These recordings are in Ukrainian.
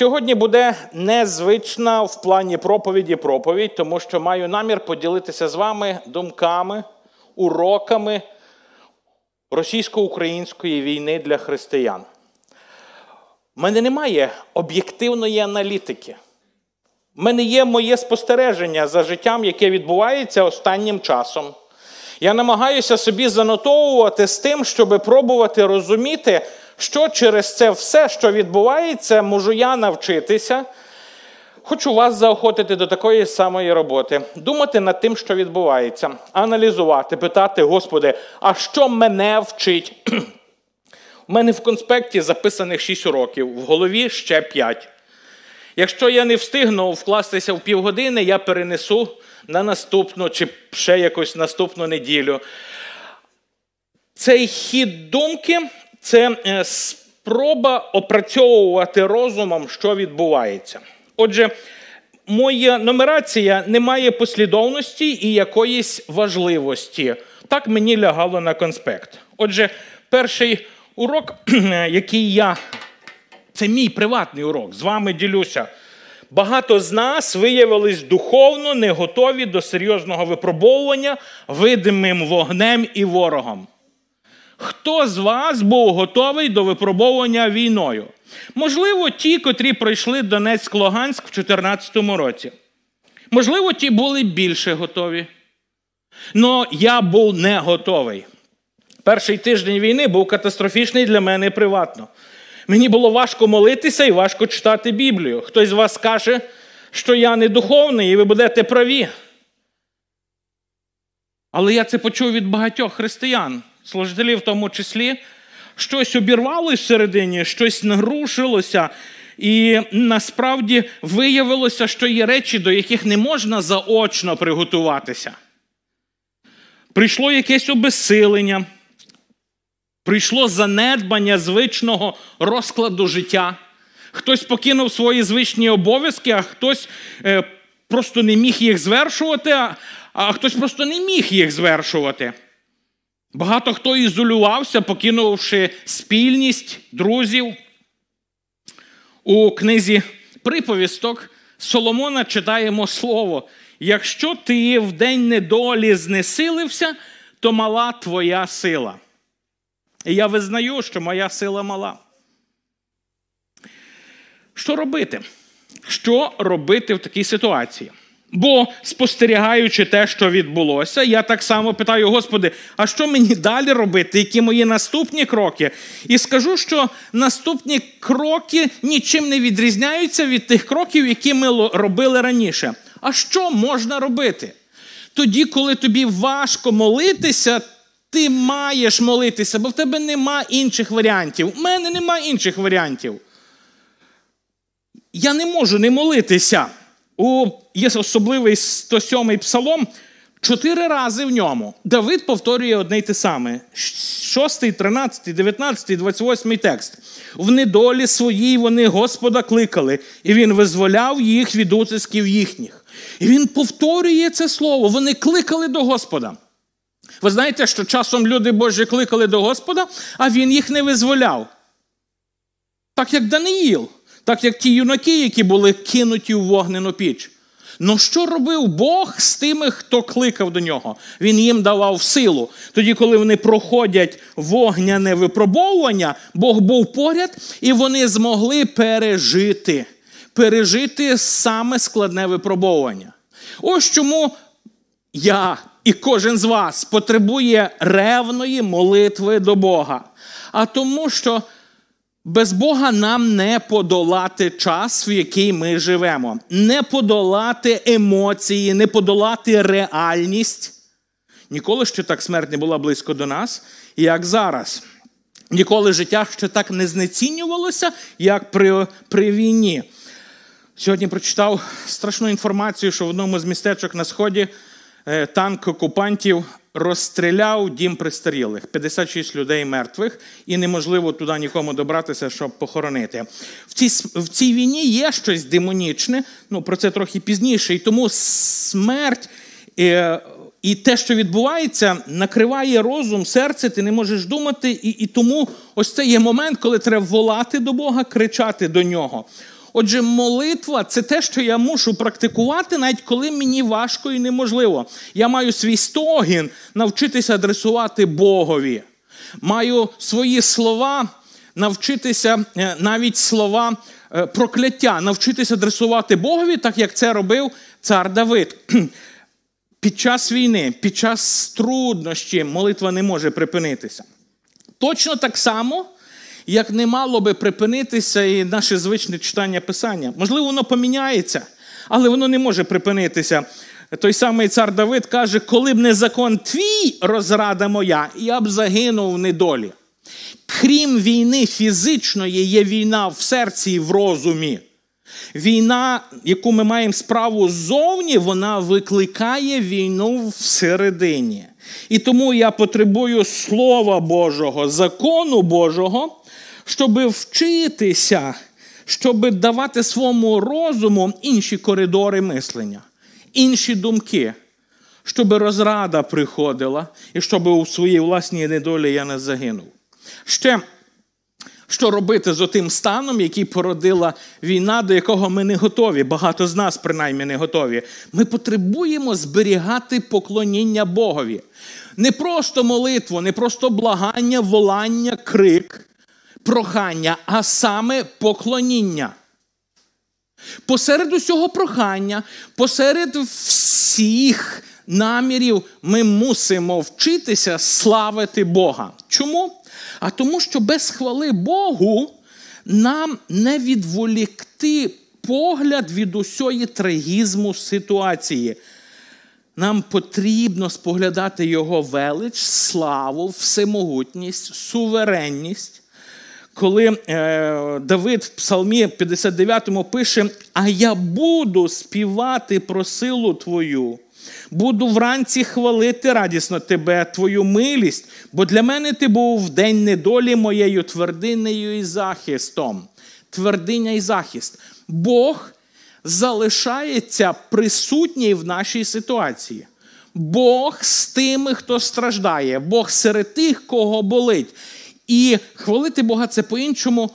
Сьогодні буде незвична в плані проповіді проповідь, тому що маю намір поділитися з вами думками, уроками російсько-української війни для християн. У мене немає об'єктивної аналітики. У мене є моє спостереження за життям, яке відбувається останнім часом. Я намагаюся собі занотовувати з тим, щоб пробувати розуміти що через це все, що відбувається, можу я навчитися. Хочу вас заохотити до такої самої роботи, думати над тим, що відбувається, аналізувати, питати, Господи, а що мене вчить? У мене в конспекті записаних 6 уроків, в голові ще 5. Якщо я не встигну вкластися в півгодини, я перенесу на наступну чи ще якусь наступну неділю. Цей хід думки це е, спроба опрацьовувати розумом, що відбувається. Отже, моя нумерація не має послідовності і якоїсь важливості. Так мені лягало на конспект. Отже, перший урок, який я. Це мій приватний урок, з вами ділюся. Багато з нас виявились духовно не готові до серйозного випробовування видимим вогнем і ворогом. Хто з вас був готовий до випробовування війною? Можливо, ті, котрі пройшли Донецьк-Луганськ в 2014 році. Можливо, ті були більше готові. Але я був не готовий. Перший тиждень війни був катастрофічний для мене приватно. Мені було важко молитися і важко читати Біблію. Хтось з вас каже, що я не духовний, і ви будете праві. Але я це почув від багатьох християн служителі в тому числі, щось обірвалося всередині, щось нарушилося. І насправді виявилося, що є речі, до яких не можна заочно приготуватися. Прийшло якесь обесилення, прийшло занедбання звичного розкладу життя. Хтось покинув свої звичні обов'язки, а хтось е, просто не міг їх звершувати, а хтось просто не міг їх звершувати. Багато хто ізолювався, покинувши спільність друзів. У книзі приповісток Соломона читаємо слово: якщо ти в день недолі знесилився, то мала твоя сила. І я визнаю, що моя сила мала. Що робити? Що робити в такій ситуації? Бо спостерігаючи те, що відбулося, я так само питаю, Господи, а що мені далі робити? Які мої наступні кроки? І скажу, що наступні кроки нічим не відрізняються від тих кроків, які ми робили раніше. А що можна робити? Тоді, коли тобі важко молитися, ти маєш молитися, бо в тебе нема інших варіантів. У мене нема інших варіантів. Я не можу не молитися у є особливий 107-й псалом. Чотири рази в ньому Давид повторює одне й те саме: 6, 13, 19, 28 текст. В недолі своїй вони Господа кликали, і він визволяв їх від утисків їхніх. І він повторює це слово. Вони кликали до Господа. Ви знаєте, що часом люди Божі кликали до Господа, а він їх не визволяв. Так як Даниїл так як ті юнаки, які були кинуті в вогнену піч. Ну що робив Бог з тими, хто кликав до нього? Він їм давав силу. Тоді, коли вони проходять вогняне випробовування, Бог був поряд, і вони змогли пережити, пережити саме складне випробовування. Ось чому я і кожен з вас потребує ревної молитви до Бога. А тому, що без Бога нам не подолати час, в який ми живемо, не подолати емоції, не подолати реальність. Ніколи ще так смерть не була близько до нас, як зараз. Ніколи життя ще так не знецінювалося, як при, при війні. Сьогодні прочитав страшну інформацію, що в одному з містечок на сході е, танк окупантів розстріляв дім пристарілих, 56 людей мертвих, і неможливо туди нікому добратися, щоб похоронити. В цій в цій війні є щось демонічне, ну про це трохи пізніше. І тому смерть і, е, і те, що відбувається, накриває розум, серце, ти не можеш думати. І, І тому ось це є момент, коли треба волати до Бога, кричати до нього. Отже, молитва це те, що я мушу практикувати, навіть коли мені важко і неможливо. Я маю свій стогін навчитися адресувати Богові. Маю свої слова, навчитися е, навіть слова е, прокляття, навчитися адресувати Богові, так як це робив цар Давид. Під час війни, під час труднощі молитва не може припинитися. Точно так само як не мало би припинитися і наше звичне читання Писання. Можливо, воно поміняється, але воно не може припинитися. Той самий цар Давид каже, коли б не закон твій розрада моя, я б загинув в недолі. Крім війни фізичної, є війна в серці і в розумі. Війна, яку ми маємо справу ззовні, вона викликає війну всередині. І тому я потребую Слова Божого, закону Божого, щоб вчитися, щоб давати своєму розуму інші коридори мислення, інші думки, щоб розрада приходила і щоб у своїй власній недолі я не загинув. Ще що робити з отим станом, який породила війна, до якого ми не готові, багато з нас, принаймні, не готові. Ми потребуємо зберігати поклоніння Богові. Не просто молитву, не просто благання, волання, крик, прохання, а саме поклоніння. Посеред усього прохання, посеред всіх намірів ми мусимо вчитися славити Бога. Чому? А тому, що без хвали Богу нам не відволікти погляд від усього трагізму ситуації. Нам потрібно споглядати Його велич, славу, всемогутність, суверенність коли е, Давид в Псалмі 59 му пише: А я буду співати про силу Твою. Буду вранці хвалити радісно тебе, твою милість, бо для мене ти був в день недолі моєю твердинею і захистом. Твердиня і захист. Бог залишається присутній в нашій ситуації. Бог з тими, хто страждає, Бог серед тих, кого болить. І хвалити Бога це по-іншому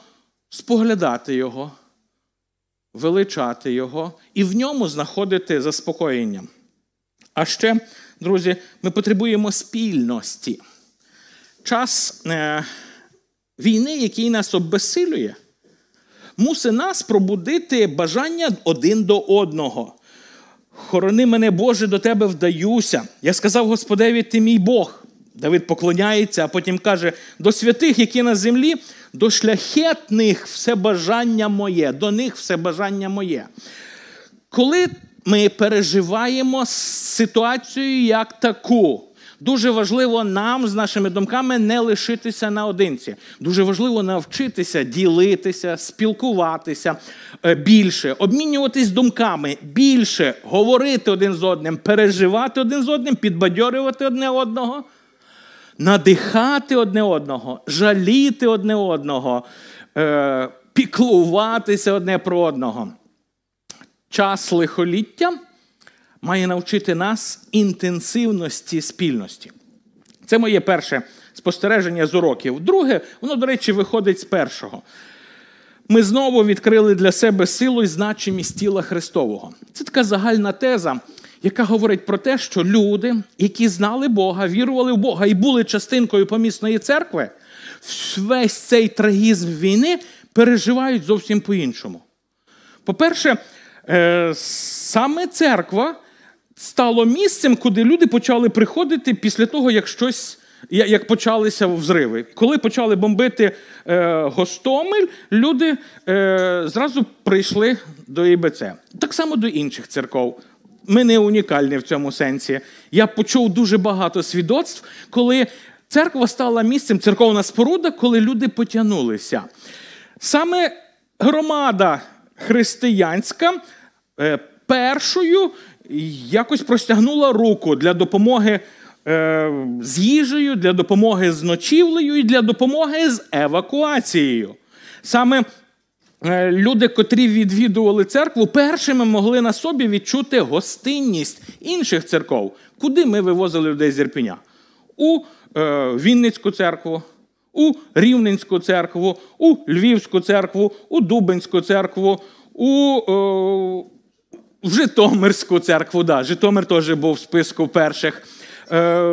споглядати Його, величати Його і в ньому знаходити заспокоєння. А ще, друзі, ми потребуємо спільності. Час е, війни, який нас оббесилює, мусить нас пробудити бажання один до одного. Хорони мене, Боже, до Тебе вдаюся. Я сказав Господеві, ти мій Бог. Давид поклоняється, а потім каже: до святих, які на землі, до шляхетних все бажання моє, до них все бажання моє. Коли ми переживаємо ситуацію як таку, дуже важливо нам з нашими думками не лишитися наодинці. Дуже важливо навчитися ділитися, спілкуватися е, більше, обмінюватись думками, більше говорити один з одним, переживати один з одним, підбадьорювати одне одного надихати одне одного, жаліти одне одного, е, піклуватися одне про одного. Час лихоліття має навчити нас інтенсивності спільності. Це моє перше спостереження з уроків. Друге, воно, до речі, виходить з першого. Ми знову відкрили для себе силу і значимість тіла Христового. Це така загальна теза яка говорить про те, що люди, які знали Бога, вірували в Бога і були частинкою помісної церкви, весь цей трагізм війни переживають зовсім по-іншому. По-перше, е, саме церква стала місцем, куди люди почали приходити після того, як щось. Як почалися взриви. Коли почали бомбити е, Гостомель, люди е, зразу прийшли до ІБЦ. Так само до інших церков ми не унікальні в цьому сенсі. Я почув дуже багато свідоцтв, коли церква стала місцем, церковна споруда, коли люди потягнулися. Саме громада християнська е, першою якось простягнула руку для допомоги. Е, з їжею для допомоги з ночівлею і для допомоги з евакуацією. Саме Е, люди, котрі відвідували церкву, першими могли на собі відчути гостинність інших церков, куди ми вивозили людей з Ірпіня? У е, Вінницьку церкву. У Рівненську церкву, у Львівську церкву, у Дубинську церкву, у о, е, в Житомирську церкву. Да, Житомир теж був в списку перших. Е,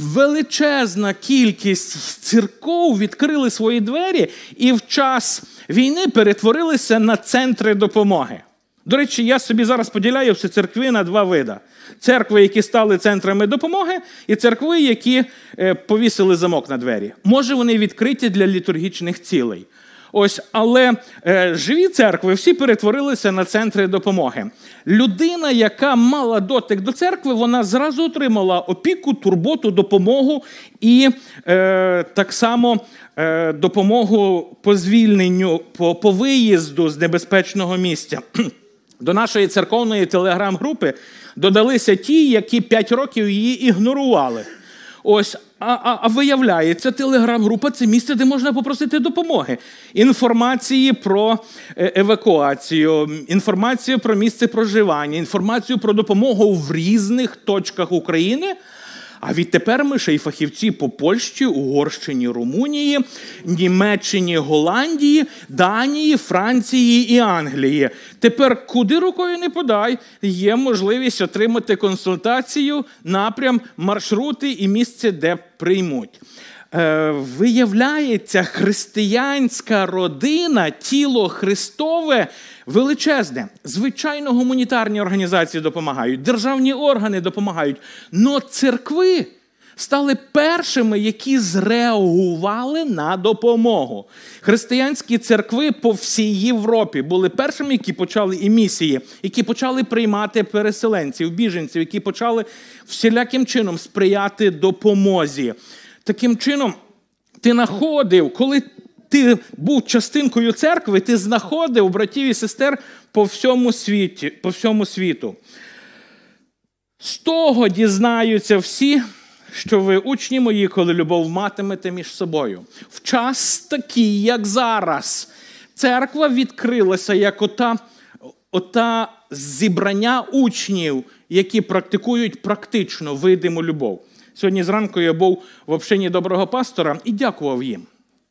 Величезна кількість церков відкрили свої двері, і в час війни перетворилися на центри допомоги. До речі, я собі зараз поділяю всі церкви на два види: церкви, які стали центрами допомоги, і церкви, які е, повісили замок на двері. Може, вони відкриті для літургічних цілей. Ось, але е, живі церкви всі перетворилися на центри допомоги. Людина, яка мала дотик до церкви, вона зразу отримала опіку, турботу, допомогу і е, так само е, допомогу по звільненню, по, по виїзду з небезпечного місця. До нашої церковної телеграм-групи додалися ті, які 5 років її ігнорували. Ось, а, а, а виявляється, телеграм-група це місце, де можна попросити допомоги. Інформації про е, евакуацію, інформацію про місце проживання, інформацію про допомогу в різних точках України. А відтепер ми ще й фахівці по Польщі, Угорщині, Румунії, Німеччині, Голландії, Данії, Франції і Англії. Тепер, куди рукою не подай, є можливість отримати консультацію, напрям, маршрути і місце, де приймуть. Е, виявляється, християнська родина, тіло Христове Величезне, звичайно, гуманітарні організації допомагають, державні органи допомагають. Но церкви стали першими, які зреагували на допомогу. Християнські церкви по всій Європі були першими, які почали і місії, які почали приймати переселенців, біженців, які почали всіляким чином сприяти допомозі. Таким чином. Ти находив, коли ти був частинкою церкви, ти знаходив братів і сестер по всьому, світі, по всьому світу. З того дізнаються всі, що ви учні мої, коли любов матимете між собою. В час такий, як зараз, церква відкрилася як ота, ота зібрання учнів, які практикують практично видиму любов. Сьогодні зранку я був в общині доброго пастора і дякував їм.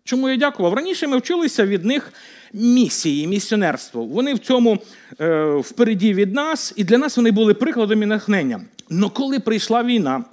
Чому я дякував? Раніше ми вчилися від них місії, місіонерство. Вони в цьому е, впереді від нас, і для нас вони були прикладом і натхненням. Но коли прийшла війна,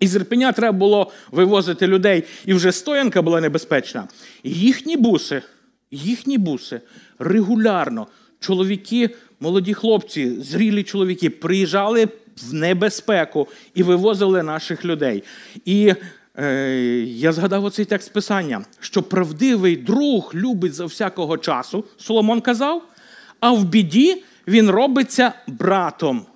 із Ірпеня треба було вивозити людей, і вже стоянка була небезпечна. Їхні буси, їхні буси регулярно, чоловіки, молоді хлопці, зрілі чоловіки, приїжджали в небезпеку і вивозили наших людей. І Е, я згадав оцей текст Писання, що правдивий друг любить за всякого часу, Соломон казав, а в біді він робиться братом.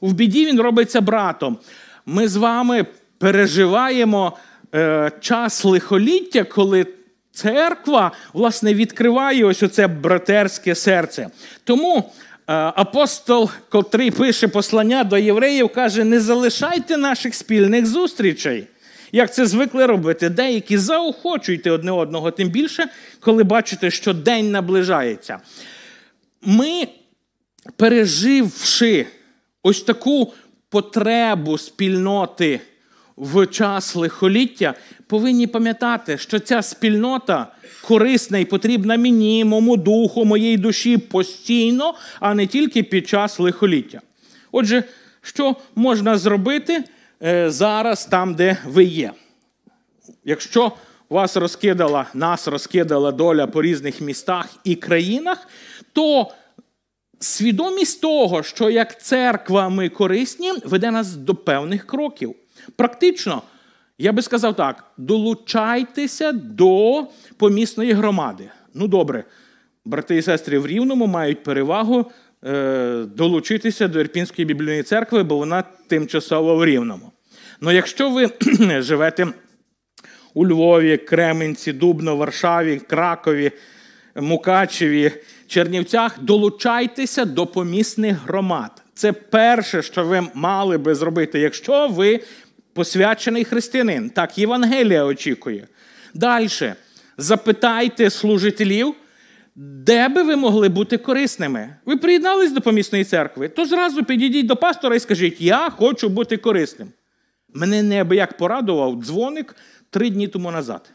В біді він робиться братом. Ми з вами переживаємо е, час лихоліття, коли церква власне відкриває ось оце братерське серце. Тому. Е, апостол, котрий пише послання до євреїв, каже: не залишайте наших спільних зустрічей як це звикли робити деякі, заохочуйте одне одного, тим більше, коли бачите, що день наближається. Ми, переживши ось таку потребу спільноти в час лихоліття, повинні пам'ятати, що ця спільнота корисна і потрібна мені, моєму духу, моїй душі постійно, а не тільки під час лихоліття. Отже, що можна зробити? Е, зараз там, де ви є. Якщо вас розкидала, нас розкидала доля по різних містах і країнах, то свідомість того, що як церква ми корисні, веде нас до певних кроків. Практично, я би сказав так: долучайтеся до помісної громади. Ну, добре, брати і сестри в Рівному мають перевагу е, долучитися до Ірпінської біблійної церкви, бо вона тимчасово в Рівному. Ну, якщо ви живете у Львові, Кременці, Дубно, Варшаві, Кракові, Мукачеві, Чернівцях, долучайтеся до помісних громад. Це перше, що ви мали би зробити, якщо ви посвячений християнин. Так, Євангелія очікує. Далі. Запитайте служителів, де би ви могли бути корисними. Ви приєднались до помісної церкви, то зразу підійдіть до пастора і скажіть, я хочу бути корисним. Мене неабияк порадував дзвоник три дні тому назад.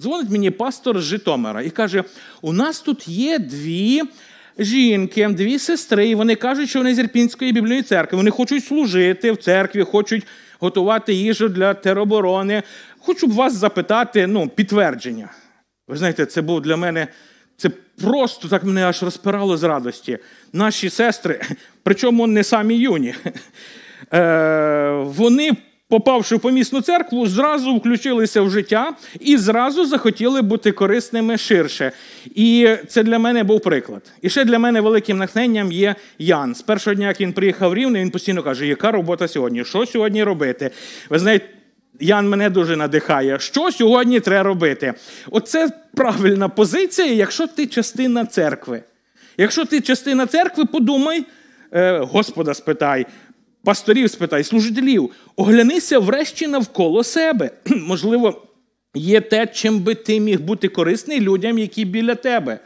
Дзвонить мені пастор з Житомира і каже: у нас тут є дві жінки, дві сестри, і вони кажуть, що вони з Ірпінської біблійної церкви. Вони хочуть служити в церкві, хочуть готувати їжу для тероборони. Хочу б вас запитати ну, підтвердження. Ви знаєте, це був для мене. Це просто так мене аж розпирало з радості. Наші сестри, причому не самі юні, е, вони попавши в помісну церкву, зразу включилися в життя і зразу захотіли бути корисними ширше. І це для мене був приклад. І ще для мене великим натхненням є Ян. З першого дня, як він приїхав в Рівне, він постійно каже, яка робота сьогодні? Що сьогодні робити? Ви знаєте, Ян мене дуже надихає, що сьогодні треба робити. Оце правильна позиція, якщо ти частина церкви. Якщо ти частина церкви, подумай, е, Господа спитай, пасторів спитай, служителів, оглянися врешті навколо себе. Можливо, є те, чим би ти міг бути корисний людям, які біля тебе.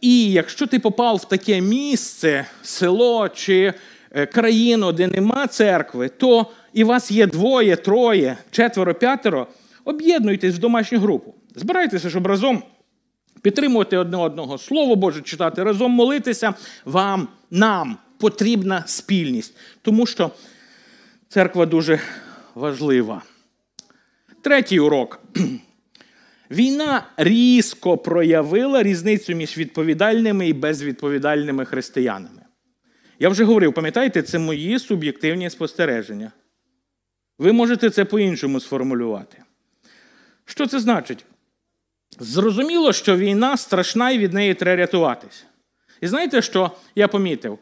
І якщо ти попав в таке місце, село чи е, країну, де нема церкви, то і вас є двоє, троє, четверо, п'ятеро, об'єднуйтесь в домашню групу. Збирайтеся, щоб разом підтримувати одне одного, слово Боже читати, разом молитися вам, нам потрібна спільність, тому що церква дуже важлива. Третій урок. Війна різко проявила різницю між відповідальними і безвідповідальними християнами. Я вже говорив, пам'ятаєте, це мої суб'єктивні спостереження. Ви можете це по-іншому сформулювати. Що це значить? Зрозуміло, що війна страшна і від неї треба рятуватись. І знаєте, що я помітив?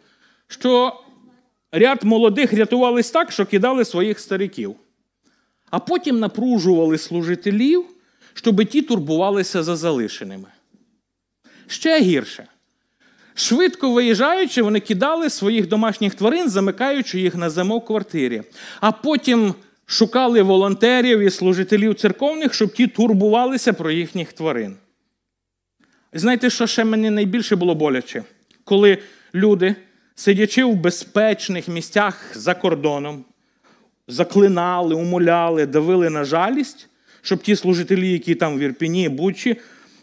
що ряд молодих рятувались так, що кидали своїх стариків, а потім напружували служителів, щоб ті турбувалися за залишеними. Ще гірше. Швидко виїжджаючи, вони кидали своїх домашніх тварин, замикаючи їх на замок в квартирі. А потім шукали волонтерів і служителів церковних, щоб ті турбувалися про їхніх тварин. Знаєте, що ще мені найбільше було боляче? Коли люди сидячи в безпечних місцях за кордоном, заклинали, умоляли, давили на жалість, щоб ті служителі, які там в Ірпіні, Бучі,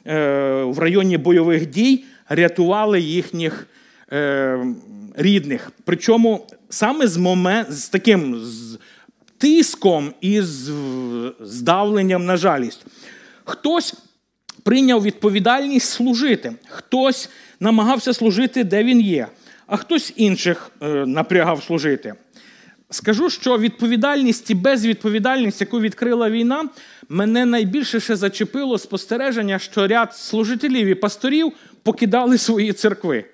е, в районі бойових дій рятували їхніх е, рідних. Причому саме з момент, з таким з тиском і з здавленням на жалість. Хтось прийняв відповідальність служити, хтось намагався служити, де він є а хтось інших е, напрягав служити. Скажу, що відповідальність і безвідповідальність, яку відкрила війна, мене найбільше ще зачепило спостереження, що ряд служителів і пасторів покидали свої церкви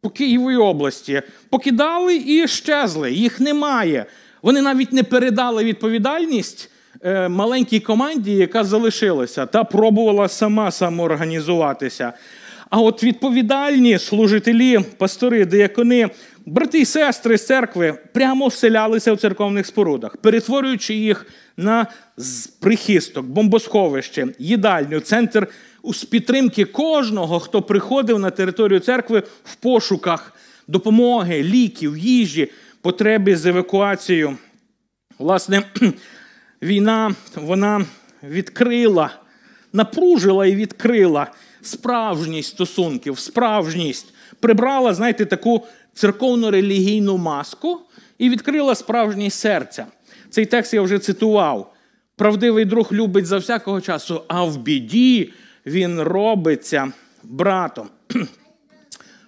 по Києвої області. Покидали і щезли, їх немає. Вони навіть не передали відповідальність е, маленькій команді, яка залишилася та пробувала сама самоорганізуватися. А от відповідальні служителі, пастори, деякони, брати і сестри з церкви прямо вселялися в церковних спорудах, перетворюючи їх на прихисток, бомбосховище, їдальню, центр з підтримки кожного, хто приходив на територію церкви в пошуках допомоги, ліків, їжі, потреби з евакуацією. Власне, війна вона відкрила, напружила і відкрила справжність стосунків, справжність прибрала, знаєте, таку церковно-релігійну маску і відкрила справжність серця. Цей текст я вже цитував. Правдивий друг любить за всякого часу, а в біді він робиться братом.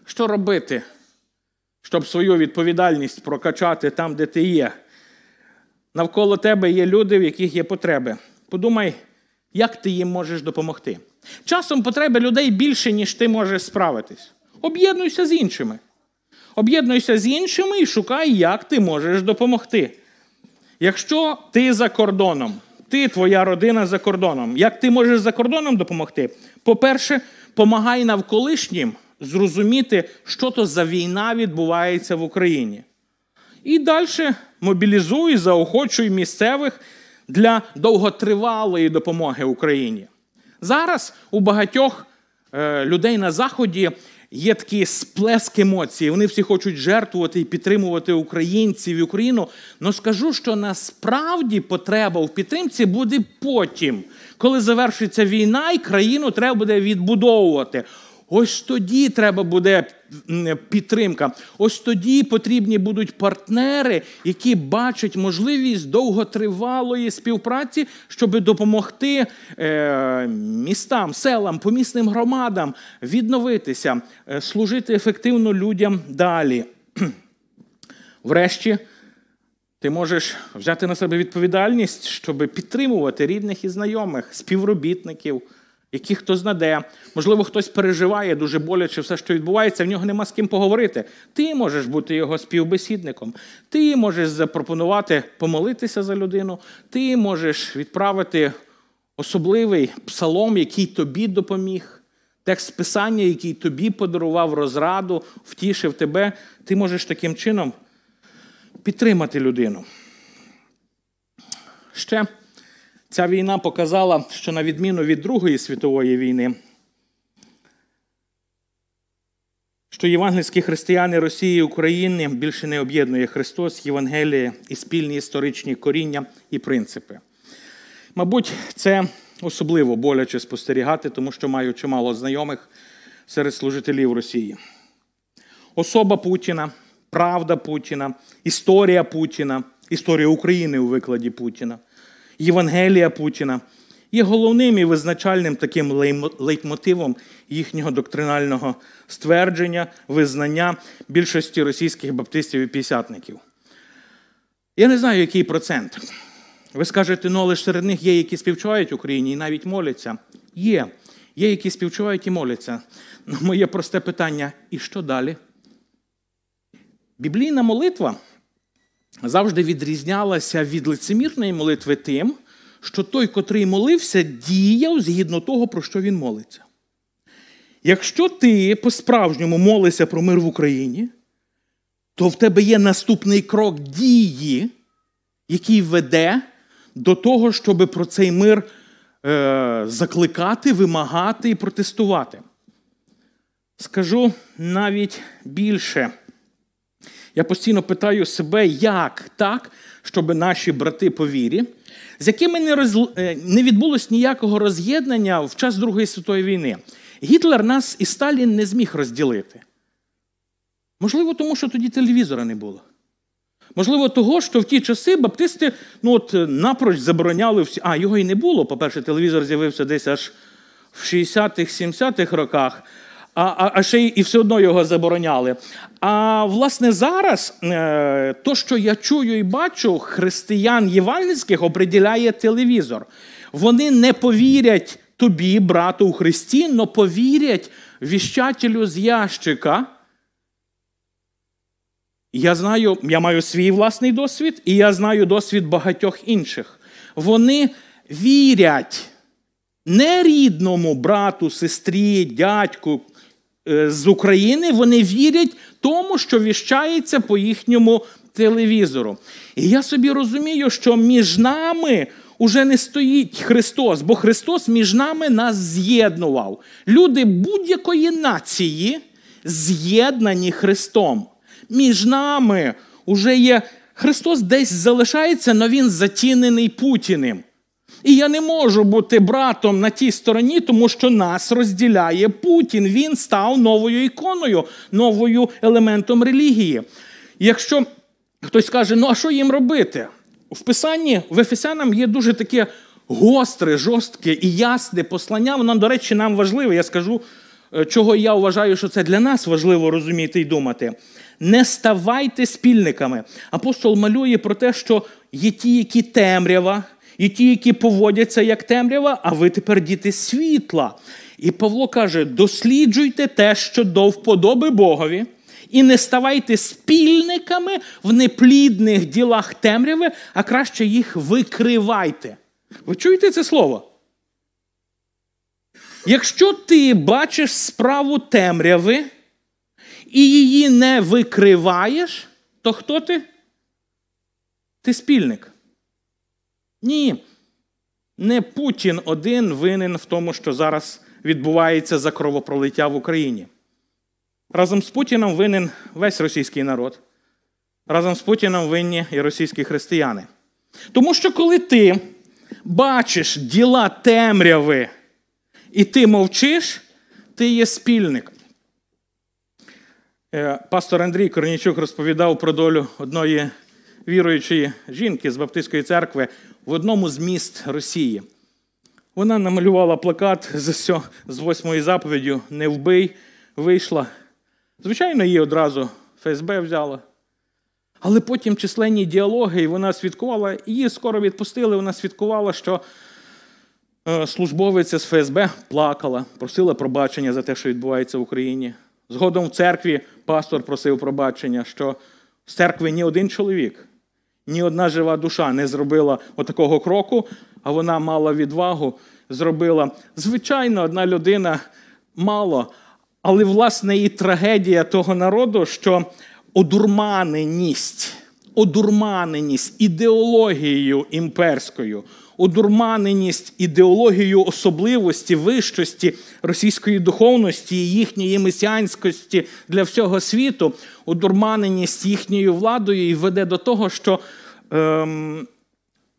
Що робити, щоб свою відповідальність прокачати там, де ти є? Навколо тебе є люди, в яких є потреби. Подумай, як ти їм можеш допомогти. Часом потреби людей більше, ніж ти можеш справитись. Об'єднуйся з іншими. Об'єднуйся з іншими і шукай, як ти можеш допомогти. Якщо ти за кордоном, ти твоя родина за кордоном, як ти можеш за кордоном допомогти? По-перше, помагай навколишнім зрозуміти, що то за війна відбувається в Україні. І далі мобілізуй, заохочуй місцевих для довготривалої допомоги Україні. Зараз у багатьох е, людей на Заході є такі сплеск емоцій. Вони всі хочуть жертвувати і підтримувати українців і Україну. Але скажу, що насправді потреба в підтримці буде потім, коли завершиться війна, і країну треба буде відбудовувати. Ось тоді треба буде підтримка. Ось тоді потрібні будуть партнери, які бачать можливість довготривалої співпраці, щоб допомогти е, містам, селам, помісним громадам відновитися, е, служити ефективно людям далі. Врешті. Ти можеш взяти на себе відповідальність, щоб підтримувати рідних і знайомих, співробітників які хтось знаде, можливо, хтось переживає дуже боляче все, що відбувається, в нього нема з ким поговорити. Ти можеш бути його співбесідником, ти можеш запропонувати помолитися за людину, ти можеш відправити особливий псалом, який тобі допоміг, текст писання, який тобі подарував розраду, втішив тебе. Ти можеш таким чином підтримати людину. Ще Ця війна показала, що на відміну від Другої світової війни, що євангельські християни Росії і України більше не об'єднує Христос, Євангеліє і спільні історичні коріння і принципи. Мабуть, це особливо боляче спостерігати, тому що маю чимало знайомих серед служителів Росії. Особа Путіна, правда Путіна, історія Путіна, історія України у викладі Путіна. Євангелія Путіна є головним і визначальним таким лейтмотивом їхнього доктринального ствердження, визнання більшості російських баптистів і п'ятдесятників. Я не знаю, який процент. Ви скажете, ну але ж серед них є, які співчувають Україні і навіть моляться. Є. Є, які співчувають і моляться. Моє просте питання: і що далі? Біблійна молитва завжди відрізнялася від лицемірної молитви тим, що той, котрий молився, діяв згідно того, про що він молиться. Якщо ти по-справжньому молишся про мир в Україні, то в тебе є наступний крок дії, який веде до того, щоб про цей мир е, закликати, вимагати і протестувати. Скажу навіть більше. Я постійно питаю себе, як так, щоб наші брати по вірі, з якими не роз... Е, не відбулось ніякого роз'єднання в час Другої світової війни. Гітлер нас і Сталін не зміг розділити. Можливо, тому що тоді телевізора не було. Можливо, того, що в ті часи баптисти ну от, е, напроч забороняли всі. А його і не було. По-перше, телевізор з'явився десь аж в 60-х, 70-х роках а а, а ще й і все одно його забороняли. А власне зараз е, то, що я чую і бачу, християн Євальницьких оприділяє телевізор. Вони не повірять тобі, брату у Христі, но повірять віщателю з ящика. Я знаю, я маю свій власний досвід, і я знаю досвід багатьох інших. Вони вірять не рідному брату, сестрі, дядьку, Е, з України, вони вірять тому, що віщається по їхньому телевізору. І я собі розумію, що між нами. Уже не стоїть Христос, бо Христос між нами нас з'єднував. Люди будь-якої нації з'єднані Христом. Між нами уже є Христос десь залишається, але він затінений Путіним. І я не можу бути братом на тій стороні, тому що нас розділяє Путін. Він став новою іконою, новою елементом релігії. Якщо хтось каже, ну а що їм робити? В писанні в Ефесянам є дуже таке гостре, жорстке і ясне послання. Воно, до речі, нам важливе. Я скажу, е, чого я вважаю, що це для нас важливо розуміти і думати. Не ставайте спільниками. Апостол малює про те, що є ті, які темрява і ті, які поводяться як темрява, а ви тепер діти світла. І Павло каже: досліджуйте те, що до вподоби Богові, і не ставайте спільниками в неплідних ділах темряви, а краще їх викривайте. Ви чуєте це слово? Якщо ти бачиш справу темряви і її не викриваєш, то хто ти? Ти спільник. Ні. Не Путін один винен в тому, що зараз відбувається за кровопролиття в Україні. Разом з Путіном винен весь російський народ. Разом з Путіном винні і російські християни. Тому що коли ти бачиш діла темряви і ти мовчиш, ти є спільник. Е, пастор Андрій Корнічук розповідав про долю одної віруючої жінки з Баптистської церкви в одному з міст Росії. Вона намалювала плакат з восьмою заповіддю Не вбий, вийшла. Звичайно, її одразу ФСБ взяла. Але потім численні діалоги, і вона свідкувала, її скоро відпустили. Вона свідкувала, що е, службовиця з ФСБ плакала, просила пробачення за те, що відбувається в Україні. Згодом в церкві пастор просив пробачення, що з церкви ні один чоловік ні одна жива душа не зробила отакого кроку, а вона мала відвагу, зробила. Звичайно, одна людина мало, але власне і трагедія того народу, що одурманеність, одурманеність ідеологією імперською, одурманеність ідеологією особливості, вищості російської духовності і їхньої месіанськості для всього світу, одурманеність їхньою владою і веде до того, що Ем,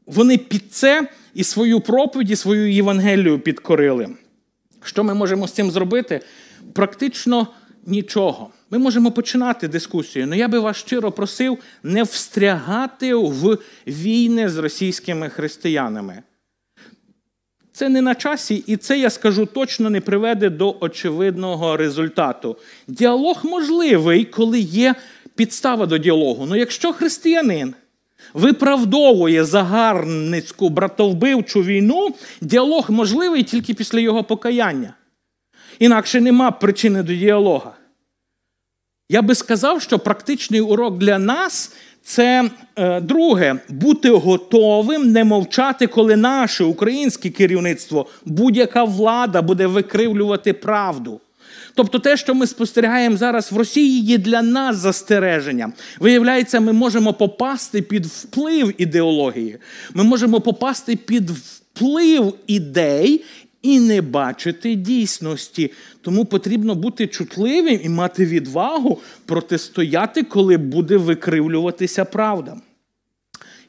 вони під це і свою проповідь, і свою Євангелію підкорили. Що ми можемо з цим зробити? Практично нічого. Ми можемо починати дискусію, але я би вас щиро просив не встрягати в війни з російськими християнами. Це не на часі, і це, я скажу, точно не приведе до очевидного результату. Діалог можливий, коли є підстава до діалогу. Ну якщо християнин виправдовує загарницьку братовбивчу війну, діалог можливий тільки після його покаяння. Інакше нема причини до діалога. Я би сказав, що практичний урок для нас це е, друге бути готовим не мовчати, коли наше українське керівництво, будь-яка влада буде викривлювати правду. Тобто те, що ми спостерігаємо зараз в Росії, є для нас застереженням. Виявляється, ми можемо попасти під вплив ідеології, ми можемо попасти під вплив ідей. І не бачити дійсності. Тому потрібно бути чутливим і мати відвагу протистояти, коли буде викривлюватися правда.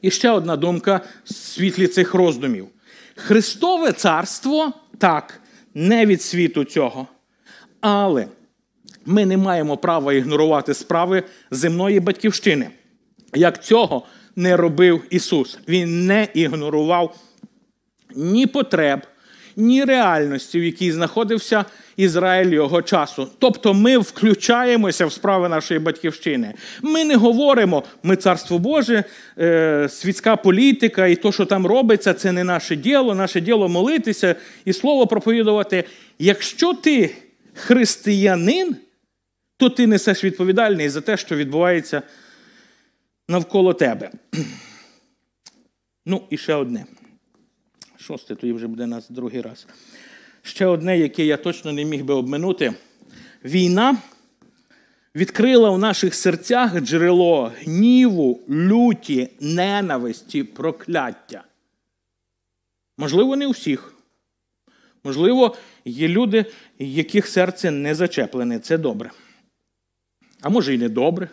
І ще одна думка в світлі цих роздумів: Христове царство так, не від світу цього. Але ми не маємо права ігнорувати справи земної батьківщини, як цього не робив Ісус. Він не ігнорував ні потреб, ні реальності, в якій знаходився Ізраїль його часу. Тобто ми включаємося в справи нашої батьківщини. Ми не говоримо, ми царство Боже, е, світська політика і то, що там робиться, це не наше діло. Наше діло молитися і слово проповідувати. Якщо ти християнин, то ти несеш відповідальність за те, що відбувається навколо тебе. Ну, і ще одне. Шосте, тоді вже буде нас другий раз. Ще одне, яке я точно не міг би обминути. Війна відкрила в наших серцях джерело гніву, люті, ненависті, прокляття. Можливо, не у всіх. Можливо, є люди, яких серце не зачеплене. Це добре. А може і не добре.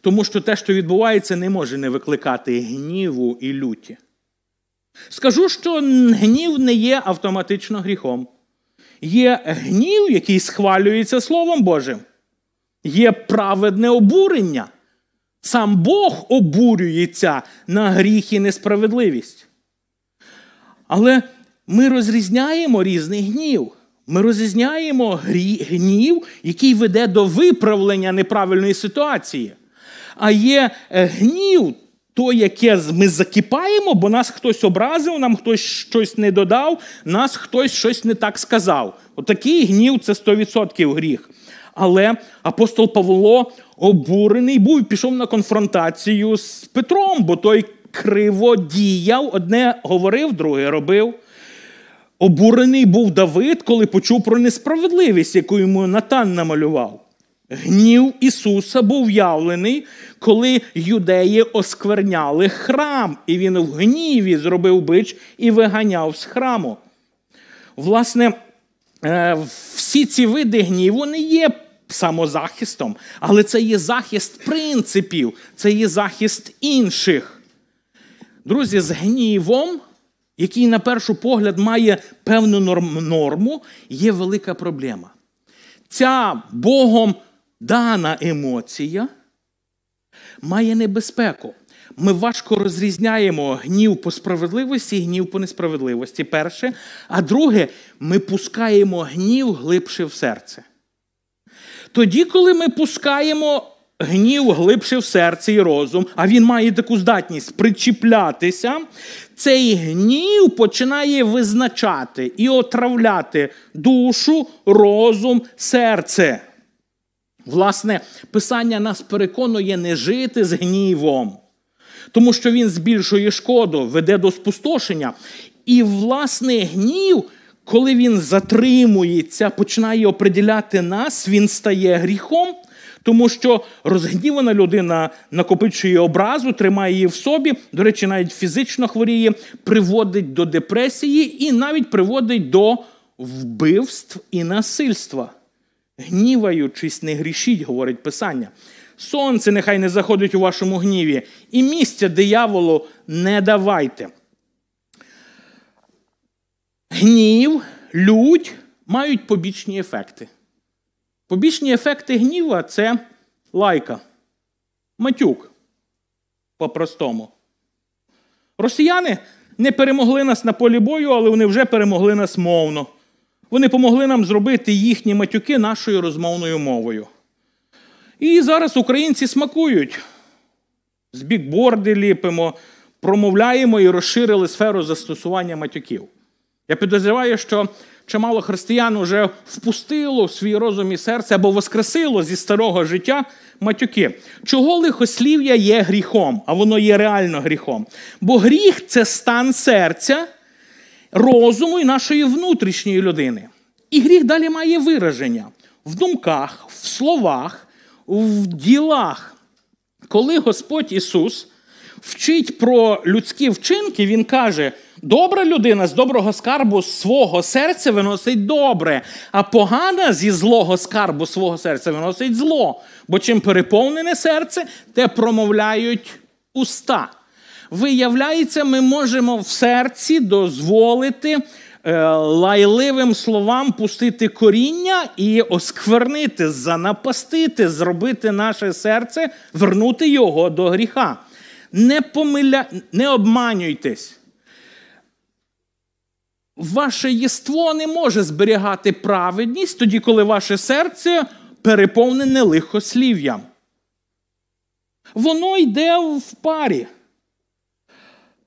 Тому що те, що відбувається, не може не викликати гніву і люті. Скажу, що гнів не є автоматично гріхом. Є гнів, який схвалюється Словом Божим. Є праведне обурення. Сам Бог обурюється на гріх і несправедливість. Але ми розрізняємо різний гнів. Ми розрізняємо гнів, який веде до виправлення неправильної ситуації. А є е, гнів, то, яке ми закипаємо, бо нас хтось образив, нам хтось щось не додав, нас хтось щось не так сказав. Отакий гнів це 100% гріх. Але апостол Павло обурений був, пішов на конфронтацію з Петром, бо той криво діяв, одне говорив, друге робив. Обурений був Давид, коли почув про несправедливість, яку йому Натан намалював. Гнів Ісуса був явлений, коли юдеї оскверняли храм, і він в гніві зробив бич і виганяв з храму. Власне, е, всі ці види гніву не є самозахистом, але це є захист принципів, це є захист інших. Друзі, з гнівом який, на перший погляд, має певну норму, є велика проблема. Ця Богом дана емоція має небезпеку. Ми важко розрізняємо гнів по справедливості і гнів по несправедливості. Перше. А друге, ми пускаємо гнів глибше в серце. Тоді, коли ми пускаємо гнів глибше в серце і розум, а він має таку здатність причіплятися, цей гнів починає визначати і отравляти душу, розум, серце. Власне, Писання нас переконує не жити з гнівом, тому що він збільшує шкоду, веде до спустошення. І, власне, гнів, коли він затримується, починає оприділяти нас, він стає гріхом тому що розгнівана людина накопичує образу, тримає її в собі, до речі, навіть фізично хворіє, приводить до депресії і навіть приводить до вбивств і насильства. Гніваючись, не грішіть, говорить Писання. Сонце нехай не заходить у вашому гніві, і місця дияволу не давайте. Гнів, лють мають побічні ефекти. Побічні ефекти гніва це лайка, матюк по-простому. Росіяни не перемогли нас на полі бою, але вони вже перемогли нас мовно. Вони помогли нам зробити їхні матюки нашою розмовною мовою. І зараз українці смакують. З бікборди ліпимо, промовляємо і розширили сферу застосування матюків. Я підозріваю, що чимало християн уже впустило в свій розум і серце або воскресило зі старого життя матюки. Чого лихослів'я є гріхом, а воно є реально гріхом? Бо гріх це стан серця, розуму і нашої внутрішньої людини. І гріх далі має вираження в думках, в словах, в ділах. Коли Господь Ісус вчить про людські вчинки, Він каже, Добра людина з доброго скарбу свого серця виносить добре, а погана зі злого скарбу свого серця виносить зло. Бо чим переповнене серце, те промовляють уста. Виявляється, ми можемо в серці дозволити е, лайливим словам пустити коріння і осквернити, занапастити, зробити наше серце, вернути його до гріха. Не помиля... не обманюйтесь ваше єство не може зберігати праведність, тоді, коли ваше серце переповнене лихослів'ям. Воно йде в парі.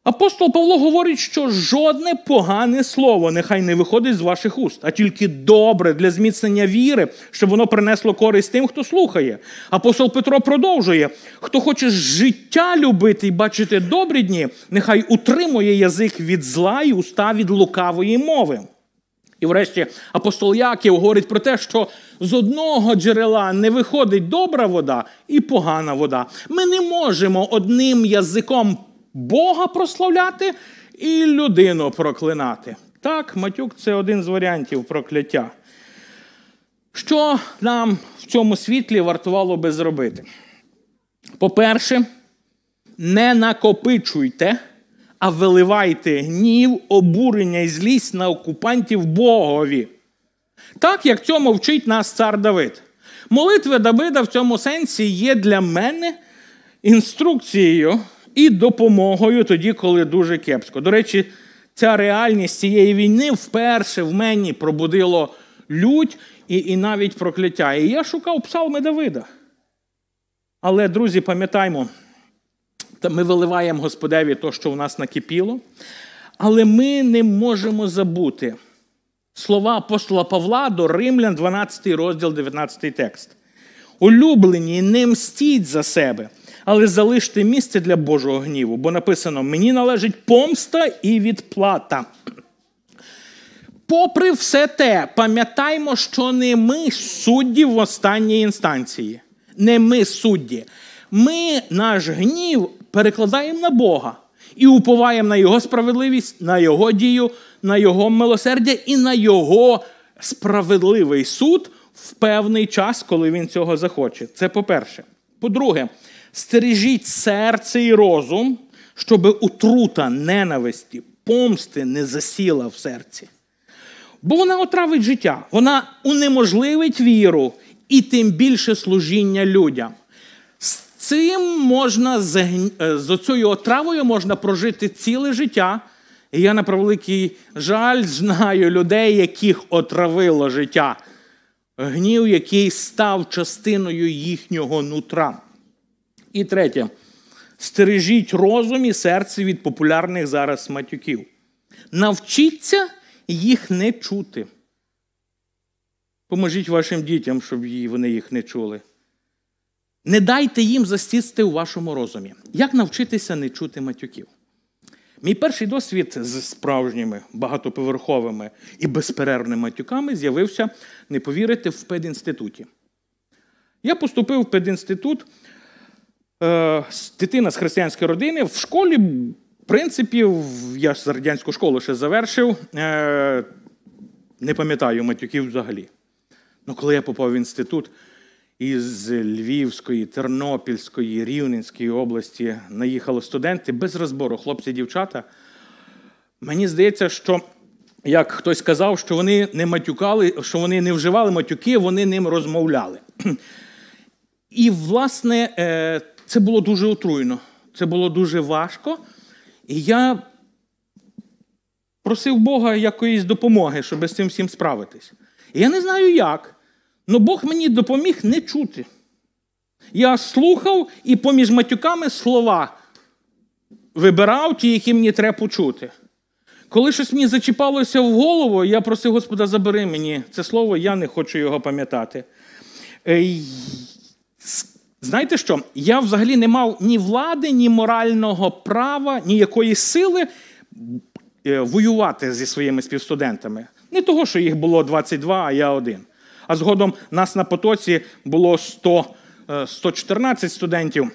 Апостол Павло говорить, що жодне погане слово нехай не виходить з ваших уст, а тільки добре для зміцнення віри, щоб воно принесло користь тим, хто слухає. Апостол Петро продовжує: хто хоче життя любити і бачити добрі дні, нехай утримує язик від зла і уста від лукавої мови. І, врешті, апостол Яків говорить про те, що з одного джерела не виходить добра вода і погана вода. Ми не можемо одним язиком Бога прославляти і людину проклинати. Так, матюк це один з варіантів прокляття. Що нам в цьому світлі вартувало би зробити? По-перше, не накопичуйте, а виливайте гнів, обурення і злість на окупантів Богові. Так, як цьому вчить нас цар Давид. Молитви Давида в цьому сенсі є для мене інструкцією і допомогою тоді, коли дуже кепсько. До речі, ця реальність цієї війни вперше в мені пробудило лють і, і навіть прокляття. І я шукав псалми Давида. Але, друзі, пам'ятаймо, ми виливаємо Господеві то, що в нас накипіло. Але ми не можемо забути слова апостола Павла до Римлян, 12 розділ, 19 текст. Улюблені, не мстіть за себе але залиште місце для Божого гніву, бо написано: мені належить помста і відплата. Попри все те, пам'ятаймо, що не ми судді в останній інстанції, не ми судді. Ми наш гнів перекладаємо на Бога і уповаємо на Його справедливість, на Його дію, на Його милосердя і на Його справедливий суд в певний час, коли він цього захоче. Це по-перше. По-друге, Стережіть серце і розум, щоб утрута ненависті, помсти не засіла в серці. Бо вона отравить життя, вона унеможливить віру і тим більше служіння людям. З цим можна, е, з цією отравою можна прожити ціле життя. І я на превеликий жаль знаю людей, яких отравило життя, гнів, який став частиною їхнього нутра. І третє, стережіть розум і серце від популярних зараз матюків. Навчіться їх не чути. Поможіть вашим дітям, щоб вони їх не чули. Не дайте їм застісти у вашому розумі. Як навчитися не чути матюків? Мій перший досвід з справжніми багатоповерховими і безперервними матюками з'явився, не повірити, в педінституті. Я поступив в педінститут Е, дитина з християнської родини в школі, в принципі, я ж радянську школу ще завершив, е, не пам'ятаю матюків взагалі. Ну, коли я попав в інститут із Львівської, Тернопільської, Рівненської області наїхали студенти без розбору, хлопці, дівчата. Мені здається, що як хтось сказав, що вони не матюкали, що вони не вживали матюки, вони ним розмовляли. І, власне, е, це було дуже отруйно, це було дуже важко. І я просив Бога якоїсь допомоги, щоб з цим всім справитись. І я не знаю як, але Бог мені допоміг не чути. Я слухав і поміж матюками слова вибирав ті, які мені треба почути. Коли щось мені зачіпалося в голову, я просив Господа, забери мені це слово, я не хочу його пам'ятати. Е, Знаєте що? Я взагалі не мав ні влади, ні морального права, ні ніякої сили е, воювати зі своїми співстудентами. Не того, що їх було 22, а я один. А згодом нас на потоці було 100, 114 е, студентів.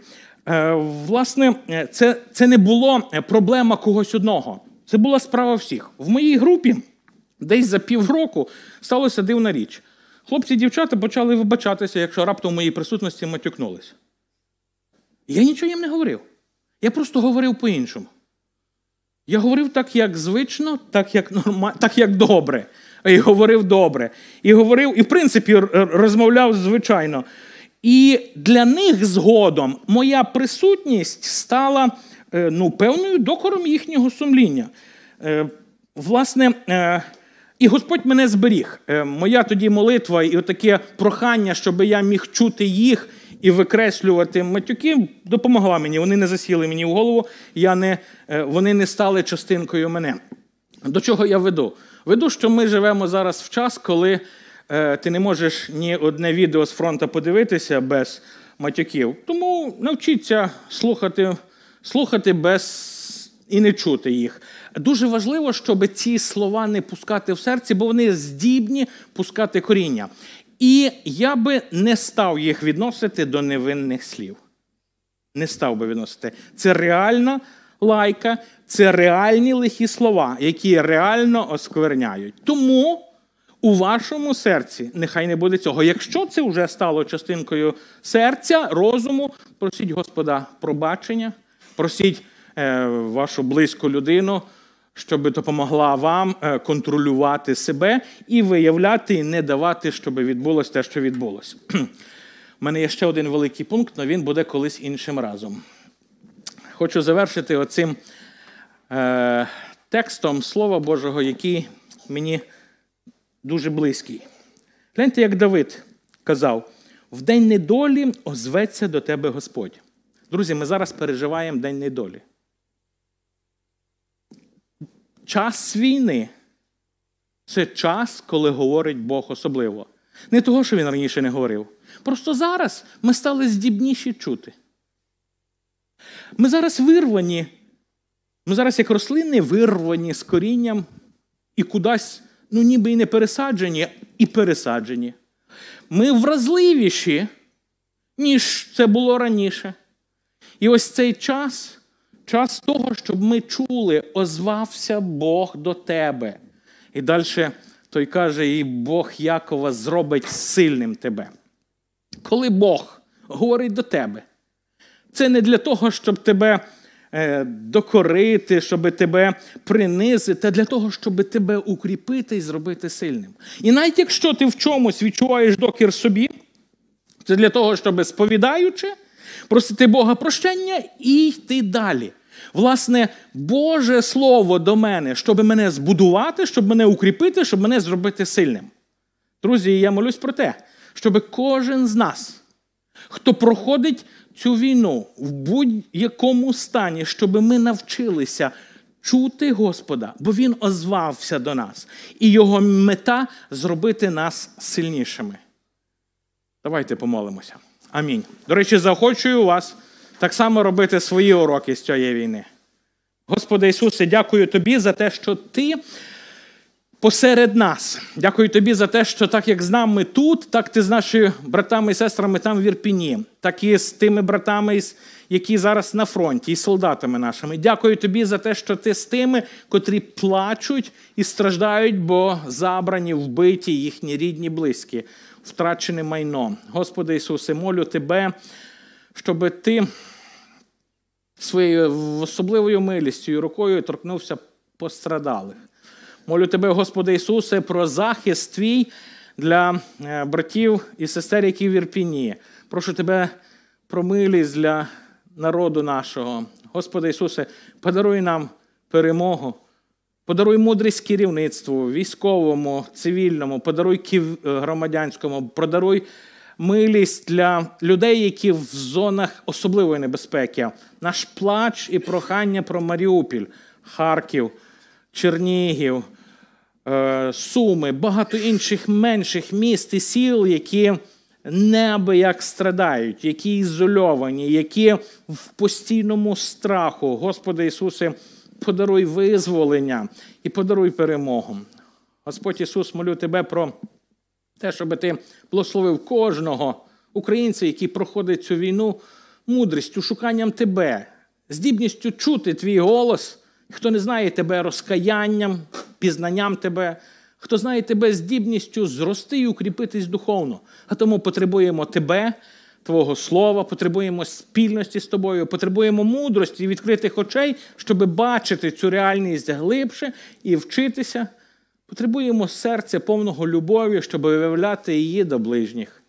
Е, власне, це, це не було проблема когось одного. Це була справа всіх. В моїй групі десь за півроку сталося дивна річ. Хлопці і дівчата почали вибачатися, якщо раптом в моїй присутності матюкнулись. Я нічого їм не говорив. Я просто говорив по-іншому. Я говорив так, як звично, так, як норма... так, як добре. І говорив добре. І говорив, і в принципі розмовляв звичайно. І для них згодом моя присутність стала е, ну, певною докором їхнього сумління. Е, власне. Е, і Господь мене зберіг. Е, моя тоді молитва і отаке прохання, щоб я міг чути їх і викреслювати матюки, допомогла мені. Вони не засіли мені в голову, я не, е, вони не стали частинкою мене. До чого я веду? Веду, що ми живемо зараз в час, коли е, ти не можеш ні одне відео з фронту подивитися без матюків. Тому навчіться слухати, слухати без і не чути їх. Дуже важливо, щоб ці слова не пускати в серці, бо вони здібні пускати коріння. І я би не став їх відносити до невинних слів. Не став би відносити. Це реальна лайка, це реальні лихі слова, які реально оскверняють. Тому у вашому серці нехай не буде цього. Якщо це вже стало частинкою серця, розуму, просіть Господа пробачення, просіть е, вашу близьку людину щоб допомогла вам е, контролювати себе і виявляти, і не давати, щоб відбулося те, що відбулося. У мене є ще один великий пункт, але він буде колись іншим разом. Хочу завершити оцим е, текстом Слова Божого, який мені дуже близький. Гляньте, як Давид казав: в день недолі озветься до тебе Господь. Друзі, ми зараз переживаємо день недолі час війни це час, коли говорить Бог особливо. Не того, що він раніше не говорив. Просто зараз ми стали здібніші чути. Ми зараз вирвані, ми зараз, як рослини, вирвані з корінням і кудись, ну ніби і не пересаджені, і пересаджені. Ми вразливіші, ніж це було раніше. І ось цей час Час того, щоб ми чули, озвався Бог до тебе. І далі той каже, і Бог Якова зробить сильним тебе. Коли Бог говорить до тебе, це не для того, щоб тебе е, докорити, щоб тебе принизити, а для того, щоб тебе укріпити і зробити сильним. І навіть якщо ти в чомусь відчуваєш докір собі, це для того, щоб сповідаючи, просити Бога прощення і йти далі власне, Боже Слово до мене, щоб мене збудувати, щоб мене укріпити, щоб мене зробити сильним. Друзі, я молюсь про те, щоб кожен з нас, хто проходить цю війну в будь-якому стані, щоб ми навчилися. Чути Господа, бо Він озвався до нас, і його мета зробити нас сильнішими. Давайте помолимося. Амінь. До речі, заохочую вас так само робити свої уроки з цієї війни. Господи Ісусе, дякую Тобі за те, що Ти посеред нас. Дякую Тобі за те, що так як з нами тут, так ти з нашими братами і сестрами там в Ірпіні, так і з тими братами, які зараз на фронті, і солдатами нашими. Дякую Тобі за те, що ти з тими, котрі плачуть і страждають, бо забрані, вбиті їхні рідні, близькі, втрачене майно. Господи Ісусе, молю Тебе, щоби Ти своєю особливою милістю і рукою торкнувся пострадалих. Молю тебе, Господи Ісусе, про захист твій для е, братів і сестер, які в Ірпіні. Прошу тебе про милість для народу нашого. Господи Ісусе, подаруй нам перемогу. Подаруй мудрість керівництву, військовому, цивільному, подаруй е, громадянському, подаруй милість для людей, які в зонах особливої небезпеки, наш плач і прохання про Маріуполь, Харків, Чернігів, е, Суми, багато інших менших міст і сіл, які неабияк страдають, які ізольовані, які в постійному страху. Господи Ісусе, подаруй визволення і подаруй перемогу. Господь Ісус, молю Тебе про. Те, щоб ти благословив кожного українця, який проходить цю війну, мудрістю, шуканням тебе, здібністю чути твій голос, хто не знає тебе розкаянням, пізнанням тебе, хто знає тебе здібністю зрости і укріпитись духовно. А тому потребуємо тебе, Твого слова, потребуємо спільності з тобою, потребуємо мудрості і відкритих очей, щоб бачити цю реальність глибше і вчитися. Потребуємо серця повного любові, щоб виявляти її до ближніх.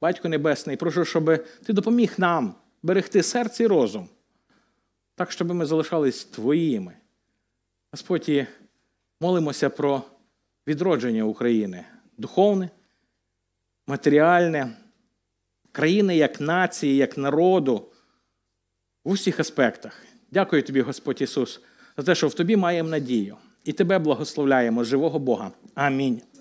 Батько Небесний, прошу, щоб ти допоміг нам берегти серце і розум, так, щоб ми залишались твоїми. Господь, молимося про відродження України духовне, матеріальне, країни як нації, як народу в усіх аспектах. Дякую тобі, Господь Ісус, за те, що в тобі маємо надію і тебе благословляємо, живого Бога. Амінь.